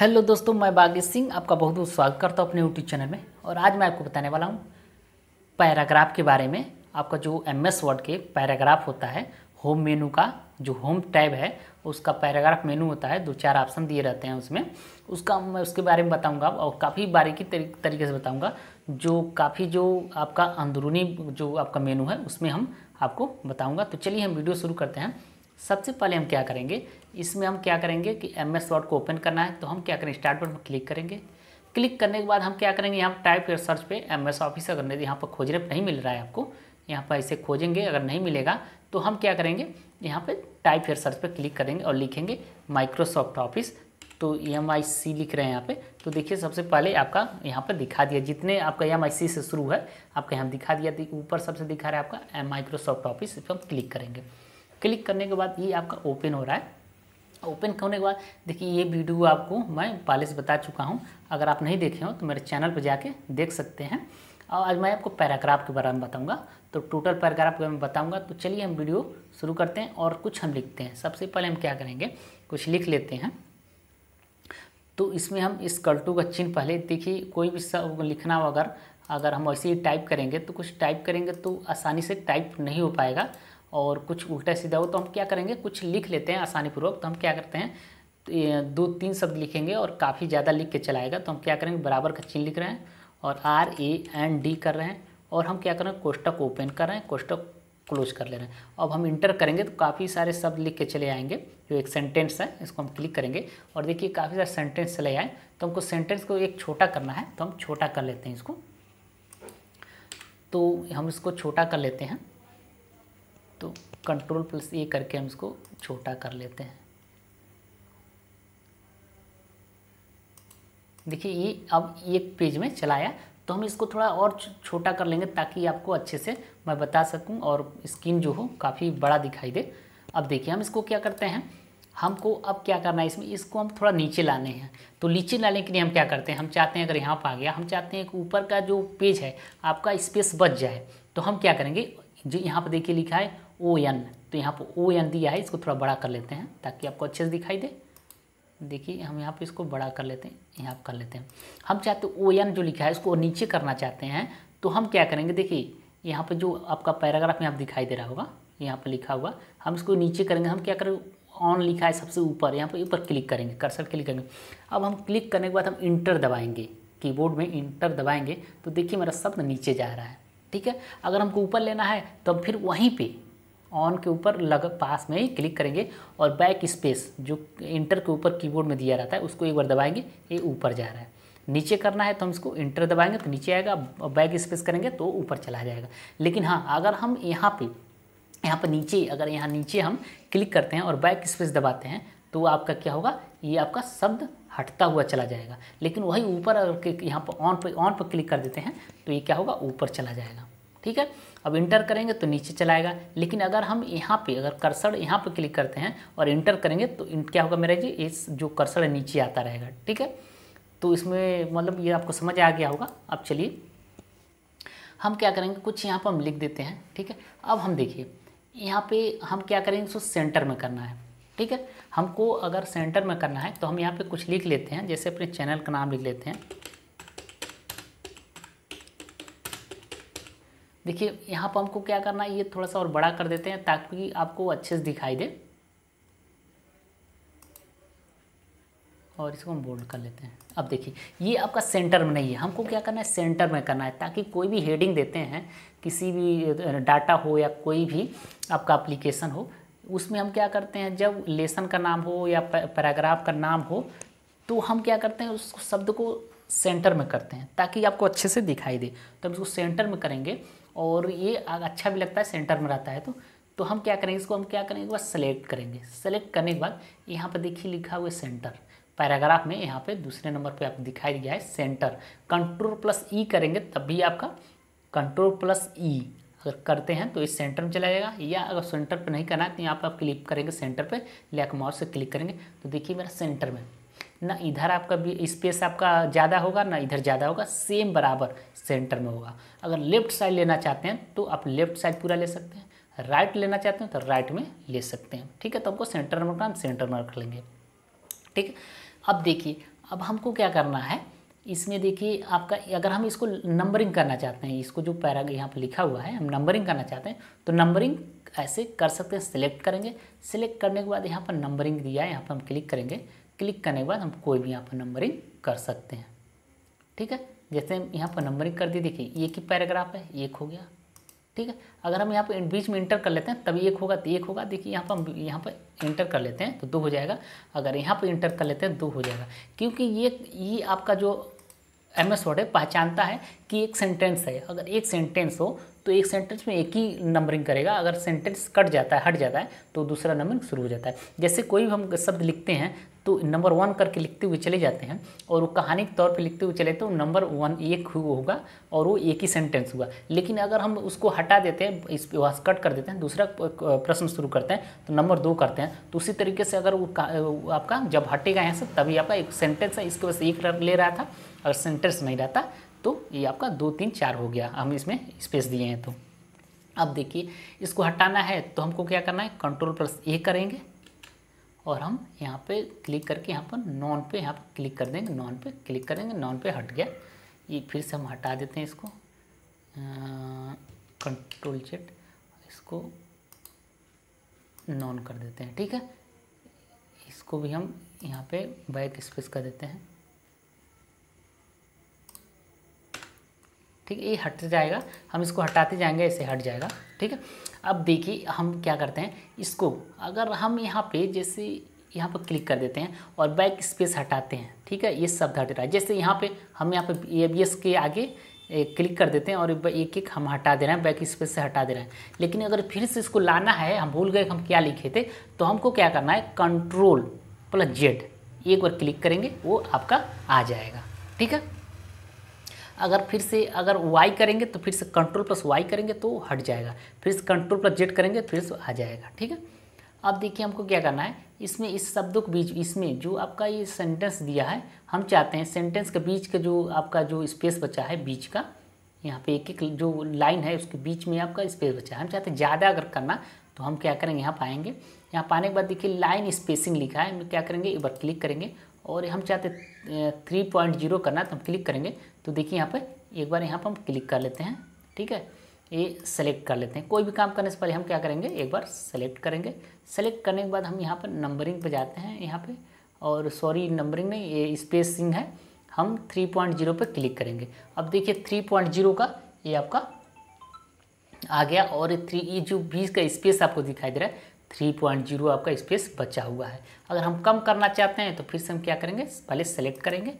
hello दोस्तों मैं बागेश सिंह आपका बहुत बहुत स्वागत करता हूँ अपने यूट्यूब चैनल में और आज मैं आपको बताने वाला हूँ पैराग्राफ के बारे में आपका जो एम एस वर्ड के पैराग्राफ होता है होम मेनू का जो होम टैब है उसका पैराग्राफ मेनू होता है दो चार ऑप्शन दिए रहते हैं उसमें उसका मैं उसके बारे में बताऊँगा और काफ़ी बारीकी तरीके से बताऊँगा जो काफ़ी जो आपका अंदरूनी जो आपका मेनू है उसमें हम आपको बताऊँगा तो चलिए हम वीडियो शुरू करते हैं सबसे पहले हम क्या करेंगे इसमें हम क्या करेंगे कि एम एस वर्ड को ओपन करना है तो हम क्या करेंगे स्टार्ट पर क्लिक करेंगे क्लिक करने के बाद हम क्या करेंगे यहाँ टाइप कर सर्च पे एम एस ऑफिस अगर यहाँ पर खोज रहे नहीं मिल रहा है आपको यहाँ पर ऐसे खोजेंगे अगर नहीं मिलेगा तो हम क्या करेंगे यहाँ पर टाइप हेयर सर्च पर क्लिक करेंगे और लिखेंगे माइक्रोसॉफ्ट ऑफिस तो एम आई सी लिख रहे हैं यहाँ पर तो देखिए सबसे पहले आपका यहाँ पर दिखा दिया जितने आपका एम आई सी से शुरू है आपका यहाँ दिखा दिया ऊपर सबसे दिखा रहा है आपका माइक्रोसॉफ्ट ऑफिस इस पर हम क्लिक करेंगे क्लिक करने के बाद ये आपका ओपन हो रहा है ओपन करने के बाद देखिए ये वीडियो आपको मैं पहले से बता चुका हूँ अगर आप नहीं देखे हो तो मेरे चैनल पर जाके देख सकते हैं और आज मैं आपको पैराग्राफ के बारे में बताऊँगा तो टोटल पैराग्राफ के बारे में बताऊँगा तो चलिए हम वीडियो शुरू करते हैं और कुछ हम लिखते हैं सबसे पहले हम क्या करेंगे कुछ लिख लेते हैं तो इसमें हम इस कल्टू का चिन्ह पहले देखिए कोई भी सब लिखना हो अगर अगर हम ऐसे ही टाइप करेंगे तो कुछ टाइप करेंगे तो आसानी से टाइप नहीं हो पाएगा और कुछ उल्टा सीधा हो तो हम क्या करेंगे कुछ लिख लेते हैं आसानीपूर्वक तो हम क्या करते हैं दो तीन शब्द लिखेंगे और काफ़ी ज़्यादा लिख के चलाएगा तो हम क्या करेंगे बराबर का चिन्ह लिख रहे हैं और आर ए एन डी कर रहे हैं और हम क्या करें कोष्टक ओपन कर रहे हैं कोष्टक क्लोज कर ले रहे हैं अब हम इंटर करेंगे तो काफ़ी सारे शब्द लिख के चले आएंगे जो एक सेंटेंस है इसको हम क्लिक करेंगे और देखिए काफ़ी सारे सेंटेंस चले आए तो हमको सेंटेंस को एक छोटा करना है तो हम छोटा कर लेते हैं इसको तो हम इसको छोटा कर लेते हैं तो कंट्रोल प्लस ए करके हम इसको छोटा कर लेते हैं देखिए ये अब एक पेज में चलाया तो हम इसको थोड़ा और छोटा कर लेंगे ताकि आपको अच्छे से मैं बता सकूं और स्क्रीन जो हो काफ़ी बड़ा दिखाई दे अब देखिए हम इसको क्या करते हैं हमको अब क्या करना है इसमें इसको हम थोड़ा नीचे लाने हैं तो नीचे लाने के लिए हम क्या करते हैं हम चाहते हैं अगर यहाँ पर आ गया हम चाहते हैं कि ऊपर का जो पेज है आपका स्पेस बच जाए तो हम क्या करेंगे जो यहाँ पर देखिए लिखा है ओ एन तो यहाँ पर ओ एन दिया है इसको थोड़ा बड़ा कर लेते हैं ताकि आपको अच्छे से दिखाई दे देखिए हम यहाँ पे इसको बड़ा कर लेते हैं यहाँ कर लेते हैं हम चाहते ओ एन जो लिखा है इसको नीचे करना चाहते हैं तो हम क्या करेंगे देखिए यहाँ पर जो आपका पैराग्राफ यहाँ दिखाई दे रहा होगा यहाँ पर लिखा हुआ हम इसको नीचे करेंगे हम क्या करेंगे ऑन लिखा है सबसे ऊपर यहाँ पर ऊपर क्लिक करेंगे कर्सर क्लिक करेंगे अब हम क्लिक करने के बाद हम इंटर दबाएंगे कीबोर्ड में इंटर दबाएंगे तो देखिए मेरा शब्द नीचे जा रहा है ठीक है अगर हमको ऊपर लेना है तो फिर वहीं पर ऑन के ऊपर लग पास में ही क्लिक करेंगे और बैक स्पेस जो इंटर के ऊपर कीबोर्ड में दिया रहता है उसको एक बार दबाएंगे ये ऊपर जा रहा है नीचे करना है तो हम इसको इंटर दबाएंगे तो नीचे आएगा और बैक स्पेस करेंगे तो ऊपर चला जाएगा लेकिन हाँ अगर हम यहाँ पे यहाँ पर नीचे अगर यहाँ नीचे हम क्लिक करते हैं और बैक स्पेस दबाते हैं तो आपका क्या होगा ये आपका शब्द हटता हुआ चला जाएगा लेकिन वही ऊपर अगर यहाँ पर ऑन पर ऑन पर क्लिक कर देते हैं तो ये क्या होगा ऊपर चला जाएगा ठीक है अब इंटर करेंगे तो नीचे चलाएगा लेकिन अगर हम यहाँ पे अगर कर्सर यहाँ पे क्लिक करते हैं और इंटर करेंगे तो क्या होगा मेरा जी इस जो कर्सर है नीचे आता रहेगा ठीक है तो इसमें मतलब ये आपको समझ आ गया होगा अब चलिए हम क्या करेंगे कुछ यहाँ पर हम लिख देते हैं ठीक है अब हम देखिए यहाँ पे हम क्या करेंगे इसको सेंटर में करना है ठीक है हमको अगर सेंटर में करना है तो हम यहाँ पे कुछ लिख लेते हैं जैसे अपने चैनल का नाम लिख लेते हैं देखिए यहाँ पर हमको क्या करना है ये थोड़ा सा और बड़ा कर देते हैं ताकि आपको अच्छे से दिखाई दे और इसको हम बोल्ड कर लेते हैं अब देखिए ये आपका सेंटर में नहीं है हमको क्या करना है सेंटर में करना है ताकि कोई भी हेडिंग देते हैं किसी भी डाटा हो या कोई भी आपका एप्लीकेशन हो उसमें हम क्या करते हैं जब लेसन का नाम हो या पैराग्राफ का नाम हो तो हम क्या करते हैं उस शब्द को सेंटर में करते हैं ताकि आपको अच्छे से दिखाई दे तो हम इसको सेंटर में करेंगे और ये अच्छा भी लगता है सेंटर में रहता है तो तो हम क्या करेंगे इसको हम क्या करेंगे एक बार सेलेक्ट करेंगे सेलेक्ट करने के बाद यहाँ पर देखिए लिखा हुआ सेंटर पैराग्राफ में यहाँ पे दूसरे नंबर पे आप दिखाई दिया है सेंटर कंट्रोल प्लस ई करेंगे तब भी आपका कंट्रोल प्लस ई अगर करते हैं तो इस सेंटर में चला जाएगा या अगर सेंटर पर नहीं करना है तो यहाँ पर आप क्लिक करेंगे सेंटर पर लेक माउस से क्लिक करेंगे तो देखिए मेरा सेंटर में ना इधर आपका भी स्पेस आपका ज़्यादा होगा ना इधर ज़्यादा होगा सेम बराबर सेंटर में होगा अगर लेफ्ट साइड लेना चाहते हैं तो आप लेफ्ट साइड पूरा ले सकते हैं राइट लेना चाहते हैं तो राइट में ले सकते हैं ठीक है तो हमको सेंटर में रखना हम सेंटर में रख लेंगे ठीक है अब देखिए अब हमको क्या करना है इसमें देखिए आपका अगर हम इसको नंबरिंग करना चाहते हैं इसको जो पैरा यहाँ पर लिखा हुआ है हम नंबरिंग करना चाहते हैं तो नंबरिंग ऐसे कर सकते हैं सिलेक्ट करेंगे सिलेक्ट करने के बाद यहाँ पर नंबरिंग दिया है यहाँ पर हम क्लिक करेंगे क्लिक करने के बाद हम कोई भी यहाँ पर नंबरिंग कर सकते हैं ठीक है जैसे हम यहाँ पर नंबरिंग कर दी देखिए एक ही पैराग्राफ है एक हो गया ठीक है अगर हम यहाँ पर बीच में इंटर कर लेते हैं तब एक होगा तो एक होगा देखिए यहाँ पर हम यहाँ पर इंटर कर लेते हैं तो दो हो जाएगा अगर यहाँ पर इंटर कर लेते हैं दो हो जाएगा क्योंकि ये ये आपका जो एम एस वर्ड है पहचानता है कि एक सेंटेंस है अगर एक सेंटेंस हो तो एक सेंटेंस में एक ही नंबरिंग करेगा अगर सेंटेंस कट जाता है हट जाता है तो दूसरा नंबरिंग शुरू हो जाता है जैसे कोई भी हम शब्द लिखते हैं तो नंबर वन करके लिखते हुए चले जाते हैं और वो कहानी के तौर पे लिखते हुए चले तो नंबर वन एक होगा और वो एक ही सेंटेंस हुआ लेकिन अगर हम उसको हटा देते हैं इस वहाँ कट कर देते हैं दूसरा प्रश्न शुरू करते हैं तो नंबर दो करते हैं तो उसी तरीके से अगर वो आपका जब हटेगा यहाँ से तभी आपका एक सेंटेंस है इसके वजह से एक ले रहा था अगर सेंटेंस नहीं रहता तो ये आपका दो तीन चार हो गया हम इसमें स्पेस दिए हैं तो अब देखिए इसको हटाना है तो हमको क्या करना है कंट्रोल प्लस ए करेंगे और हम यहाँ पे क्लिक करके यहाँ पर नॉन पे यहाँ पर क्लिक कर देंगे नॉन पे क्लिक करेंगे नॉन पे हट गया ये फिर से हम हटा देते हैं इसको कंट्रोल चेट इसको नॉन कर देते हैं ठीक है इसको भी हम यहाँ पे बैक स्पेस कर देते हैं ठीक है ये हट जाएगा हम इसको हटाते जाएंगे ऐसे हट जाएगा ठीक है अब देखिए हम क्या करते हैं इसको अगर हम यहाँ पे जैसे यहाँ पर क्लिक कर देते हैं और बैक स्पेस हटाते हैं ठीक है ये शब्द हट रहा है जैसे यहाँ पे हम यहाँ पे ए बी एस के आगे क्लिक कर देते हैं और एक एक हम हटा दे रहे हैं बैक स्पेस से हटा दे रहे हैं लेकिन अगर फिर से इसको लाना है हम भूल गए हम क्या लिखे थे तो हमको क्या करना है कंट्रोल प्लस जेड एक बार क्लिक करेंगे वो आपका आ जाएगा ठीक है अगर फिर से अगर वाई करेंगे तो फिर से कंट्रोल प्लस वाई करेंगे तो हट जाएगा फिर से कंट्रोल प्लस जेड करेंगे फिर से आ जाएगा ठीक है अब देखिए हमको क्या करना है इसमें इस शब्दों के बीच इसमें जो आपका ये सेंटेंस दिया है हम चाहते हैं सेंटेंस के बीच का जो आपका जो स्पेस बचा है बीच का यहाँ पे एक एक जो लाइन है उसके बीच में आपका स्पेस बचा है हम चाहते हैं ज़्यादा अगर करना तो हम क्या करेंगे यहाँ पाएंगे यहाँ पाने के बाद देखिए लाइन स्पेसिंग लिखा है हम क्या करेंगे एक बार क्लिक करेंगे और हम चाहते थ्री पॉइंट जीरो करना तो हम क्लिक करेंगे तो देखिए यहाँ पर एक बार यहाँ पर हम क्लिक कर लेते हैं ठीक है ये सेलेक्ट कर लेते हैं कोई भी काम करने से पहले हम क्या करेंगे एक बार सेलेक्ट करेंगे सेलेक्ट करने के बाद हम यहाँ पर नंबरिंग पर जाते हैं यहाँ पर और सॉरी नंबरिंग नहीं ये स्पेसिंग है हम 3.0 पर क्लिक करेंगे अब देखिए 3.0 का ये आपका आ गया और थ्री ये जो बीच का स्पेस आपको दिखाई दे रहा है थ्री पॉइंट जीरो आपका स्पेस बचा हुआ है अगर हम कम करना चाहते हैं तो फिर से हम क्या करेंगे पहले सेलेक्ट करेंगे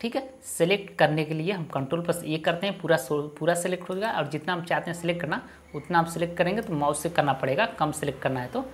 ठीक है सेलेक्ट करने के लिए हम कंट्रोल पर ये करते हैं पूरा पूरा सेलेक्ट हो जाएगा और जितना हम चाहते हैं सेलेक्ट करना उतना हम सेलेक्ट करेंगे तो माउस से करना पड़ेगा कम सेलेक्ट करना है तो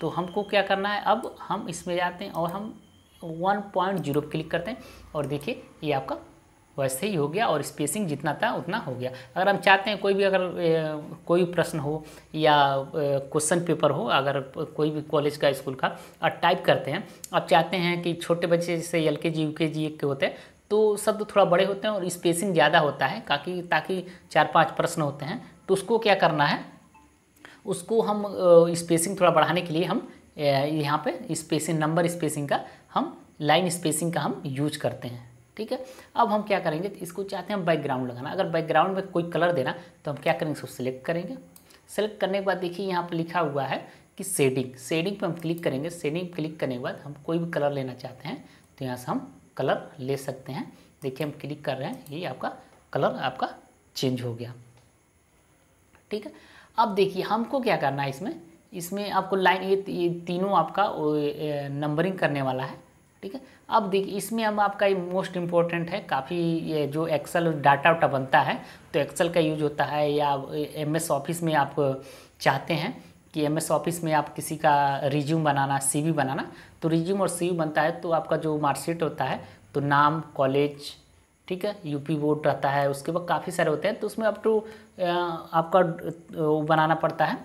तो हमको क्या करना है अब हम इसमें जाते हैं और हम 1.0 क्लिक करते हैं और देखिए ये आपका वैसे ही हो गया और स्पेसिंग जितना था उतना हो गया अगर हम चाहते हैं कोई भी अगर कोई प्रश्न हो या क्वेश्चन पेपर हो अगर कोई भी कॉलेज का स्कूल का और टाइप करते हैं आप चाहते हैं कि छोटे बच्चे जैसे एल के जी यू के जी के होते हैं तो शब्द तो थोड़ा बड़े होते हैं और स्पेसिंग ज़्यादा होता है ताकि ताकि चार पाँच प्रश्न होते हैं तो उसको क्या करना है उसको हम स्पेसिंग थोड़ा बढ़ाने के लिए हम यहाँ पे स्पेसिंग नंबर स्पेसिंग का हम लाइन स्पेसिंग का हम यूज करते हैं ठीक है अब हम क्या करेंगे तो इसको चाहते हैं बैकग्राउंड लगाना अगर बैकग्राउंड में कोई कलर देना तो हम क्या करेंगे इसको सिलेक्ट करेंगे सेलेक्ट करने के बाद देखिए यहाँ पर लिखा हुआ है कि सेडिंग सेडिंग पर हम क्लिक करेंगे सेडिंग क्लिक करने के बाद हम कोई भी कलर लेना चाहते हैं तो यहाँ से हम कलर ले सकते हैं देखिए हम क्लिक कर रहे हैं ये आपका कलर आपका चेंज हो गया ठीक है अब देखिए हमको क्या करना है इसमें इसमें आपको लाइन ये तीनों आपका नंबरिंग करने वाला है ठीक है अब देखिए इसमें अब आपका ये मोस्ट इम्पोर्टेंट है काफ़ी ये जो एक्सेल डाटा वाटा बनता है तो एक्सेल का यूज होता है या एम एस ऑफिस में आप चाहते हैं कि एम एस ऑफिस में आप किसी का रिज्यूम बनाना वी बनाना तो रिज्यूम और वी बनता है तो आपका जो मार्कशीट होता है तो नाम कॉलेज ठीक है यूपी बोर्ड रहता है उसके बाद काफ़ी सारे होते हैं तो उसमें अप टू आपका बनाना पड़ता है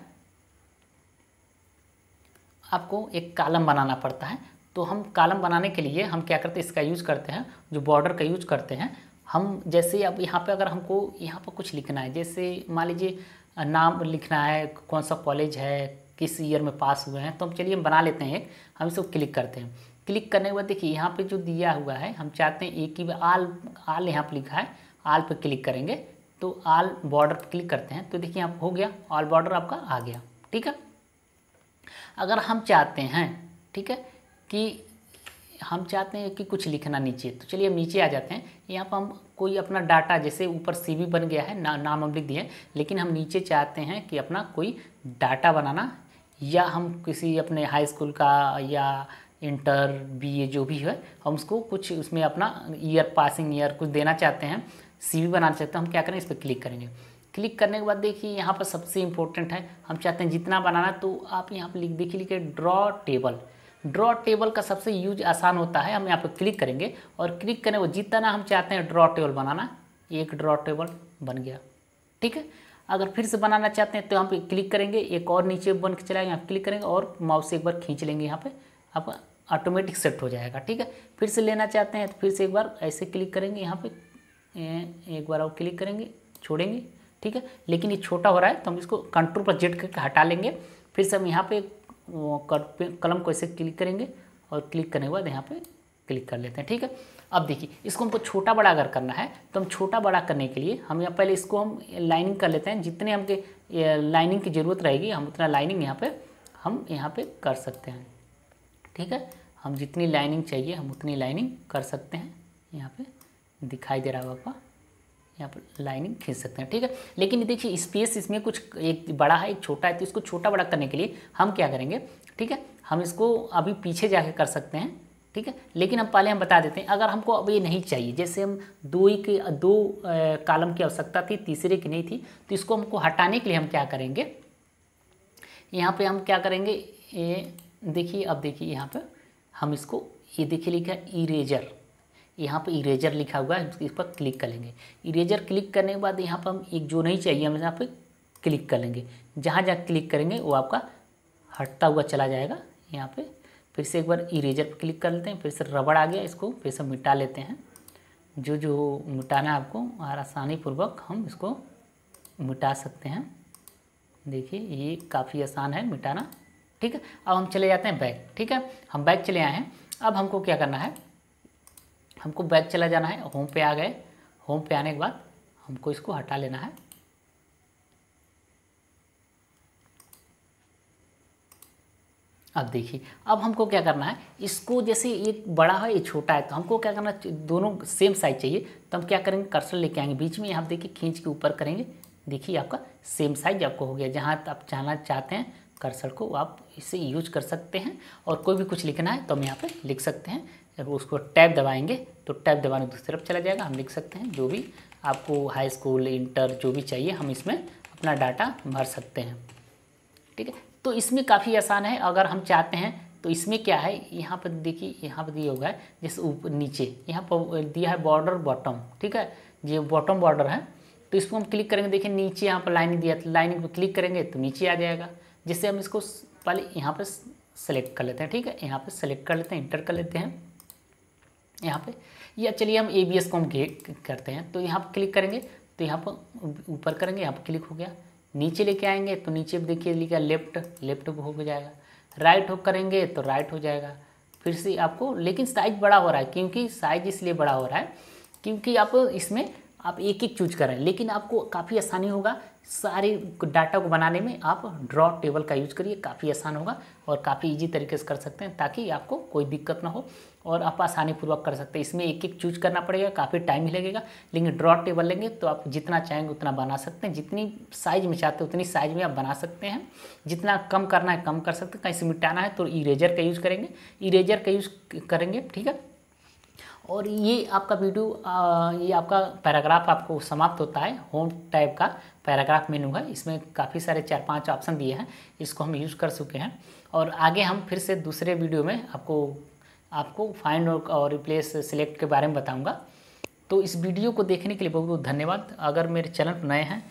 आपको एक कालम बनाना पड़ता है तो हम कालम बनाने के लिए हम क्या करते हैं इसका यूज करते हैं जो बॉर्डर का यूज करते हैं हम जैसे अब यहाँ पे अगर हमको यहाँ पर कुछ लिखना है जैसे मान लीजिए नाम लिखना है कौन सा कॉलेज है किस ईयर में पास हुए हैं तो हम चलिए हम बना लेते हैं एक हम इसको क्लिक करते हैं क्लिक करने के बाद देखिए यहाँ पर जो दिया हुआ है हम चाहते हैं एक ही आल आल यहाँ पर लिखा है आल पर क्लिक करेंगे तो आल बॉर्डर पर क्लिक करते हैं तो देखिए आप हो गया ऑल बॉर्डर आपका आ गया ठीक है अगर हम चाहते हैं ठीक है कि हम चाहते हैं कि कुछ लिखना नीचे तो चलिए हम नीचे आ जाते हैं यहाँ पर हम कोई अपना डाटा जैसे ऊपर सीवी बन गया है ना, नाम हम लिख दिए लेकिन हम नीचे चाहते हैं कि अपना कोई डाटा बनाना या हम किसी अपने हाई स्कूल का या इंटर बीए जो भी है हम उसको कुछ उसमें अपना ईयर पासिंग ईयर कुछ देना चाहते हैं सीवी बनाना चाहते हैं हम क्या करें इस पर क्लिक करेंगे क्लिक करने के बाद देखिए यहाँ पर सबसे इम्पोर्टेंट है हम चाहते हैं जितना बनाना तो आप यहाँ पर लिख देखिए लिखे ड्रॉ टेबल ड्रॉ टेबल का सबसे यूज आसान होता है हम यहाँ पर क्लिक करेंगे और क्लिक करने वो जितना हम चाहते हैं ड्रॉ टेबल बनाना एक ड्रॉ टेबल बन गया ठीक है अगर फिर से बनाना चाहते हैं तो यहाँ पे क्लिक करेंगे एक और नीचे बन के चलाएंगे यहाँ क्लिक करेंगे और माउस एक बार खींच लेंगे यहाँ पे आप ऑटोमेटिक सेट हो जाएगा ठीक है फिर से लेना चाहते हैं तो फिर से एक बार ऐसे क्लिक करेंगे यहाँ पे एक बार और क्लिक करेंगे छोड़ेंगे ठीक है लेकिन ये छोटा हो रहा है तो हम इसको कंट्रोल पर जेट करके हटा लेंगे फिर से हम यहाँ पे कट कलम को ऐसे क्लिक करेंगे और क्लिक करने के बाद यहाँ पे क्लिक कर लेते हैं ठीक है अब देखिए इसको हमको छोटा बड़ा अगर करना है तो हम छोटा बड़ा करने के लिए हम यहाँ पहले इसको हम लाइनिंग कर लेते हैं जितने हमके लाइनिंग की ज़रूरत रहेगी हम उतना लाइनिंग यहाँ पर हम यहाँ पर कर सकते हैं ठीक है हम जितनी लाइनिंग चाहिए हम उतनी लाइनिंग कर सकते हैं यहाँ पर दिखाई दे रहा है आपका यहाँ पर लाइनिंग खींच सकते हैं ठीक है लेकिन देखिए स्पेस इसमें कुछ एक बड़ा है एक छोटा है तो इसको छोटा बड़ा करने के लिए हम क्या करेंगे ठीक है हम इसको अभी पीछे जाके कर सकते हैं ठीक है लेकिन हम पहले हम बता देते हैं अगर हमको अब ये नहीं चाहिए जैसे हम दो ही के दो कालम की आवश्यकता थी तीसरे की नहीं थी तो इसको हमको हटाने के लिए हम क्या करेंगे यहाँ पर हम क्या करेंगे ये देखिए अब देखिए यहाँ पर हम इसको ये देखिए लिखा इरेजर यहाँ पर इरेजर लिखा हुआ है इस पर क्लिक करेंगे इरेजर क्लिक करने के बाद यहाँ पर हम एक जो नहीं चाहिए हम यहाँ पर क्लिक करेंगे जहाँ जहाँ क्लिक करेंगे वो आपका हटता हुआ चला जाएगा यहाँ पे फिर से एक बार इरेजर पर क्लिक कर लेते हैं फिर से रबड़ आ गया इसको फिर से मिटा लेते हैं जो जो मिटाना है आपको और आसानीपूर्वक हम इसको मिटा सकते हैं देखिए ये काफ़ी आसान है मिटाना ठीक है अब हम चले जाते हैं बैग ठीक है हम बैग चले आए हैं अब हमको क्या करना है हमको बैक चला जाना है होम पे आ गए होम पे आने के बाद हमको इसको हटा लेना है अब देखिए अब हमको क्या करना है इसको जैसे एक बड़ा है ये छोटा है तो हमको क्या करना दोनों सेम साइज चाहिए तो हम क्या करेंगे कर्सर लेके आएंगे बीच में यहाँ देखिए खींच के ऊपर करेंगे देखिए आपका सेम साइज आपको हो गया जहाँ आप जाना चाहते हैं कर्सर को आप इसे यूज कर सकते हैं और कोई भी कुछ लिखना है तो हम यहाँ पर लिख सकते हैं जब उसको टैब दबाएंगे तो टैब दबाने दूसरी तरफ चला जाएगा हम लिख सकते हैं जो भी आपको हाई स्कूल इंटर जो भी चाहिए हम इसमें अपना डाटा भर सकते हैं ठीक है तो इसमें काफ़ी आसान है अगर हम चाहते हैं तो इसमें क्या है यहाँ पर देखिए यहाँ पर दिया होगा जैसे ऊपर नीचे यहाँ पर दिया है बॉर्डर बॉटम ठीक है ये बॉटम बॉर्डर है तो इसको हम क्लिक करेंगे देखिए नीचे यहाँ पर लाइनिंग दिया था लाइनिंग पर क्लिक करेंगे तो नीचे आ जाएगा जिससे हम इसको पहले यहाँ पर सेलेक्ट कर लेते हैं ठीक है यहाँ पर सेलेक्ट कर लेते हैं इंटर कर लेते हैं यहाँ पे या चलिए हम ए बी एस को हम करते हैं तो यहाँ पर क्लिक करेंगे तो यहाँ पर ऊपर करेंगे यहाँ पर क्लिक हो गया नीचे लेके आएंगे तो नीचे देखिए लिखा लेफ्ट लेफ्ट हो जाएगा राइट हो करेंगे तो राइट हो जाएगा फिर से आपको लेकिन साइज बड़ा हो रहा है क्योंकि साइज इसलिए बड़ा हो रहा है क्योंकि आप इसमें आप एक एक चूज करें लेकिन आपको काफ़ी आसानी होगा सारे डाटा को बनाने में आप ड्रॉ टेबल का यूज करिए काफ़ी आसान होगा और काफ़ी इजी तरीके से कर सकते हैं ताकि आपको कोई दिक्कत ना हो और आप आसानी पूर्वक कर सकते हैं इसमें एक एक चूज करना पड़ेगा काफ़ी टाइम ही लगेगा लेकिन ड्रॉ टेबल लेंगे तो आप जितना चाहेंगे उतना बना सकते हैं जितनी साइज़ में चाहते हैं उतनी साइज़ में आप बना सकते हैं जितना कम करना है कम कर सकते हैं कहीं से मिटाना है तो इरेजर का यूज़ करेंगे इरेजर का यूज़ करेंगे ठीक है और ये आपका वीडियो ये आपका पैराग्राफ आपको समाप्त होता है होम टाइप का पैराग्राफ मेनू है इसमें काफ़ी सारे चार पांच ऑप्शन दिए हैं इसको हम यूज़ कर चुके हैं और आगे हम फिर से दूसरे वीडियो में आपको आपको फाइंड और रिप्लेस सिलेक्ट के बारे में बताऊँगा तो इस वीडियो को देखने के लिए बहुत बहुत धन्यवाद अगर मेरे चैनल पर नए हैं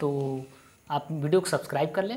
तो आप वीडियो को सब्सक्राइब कर लें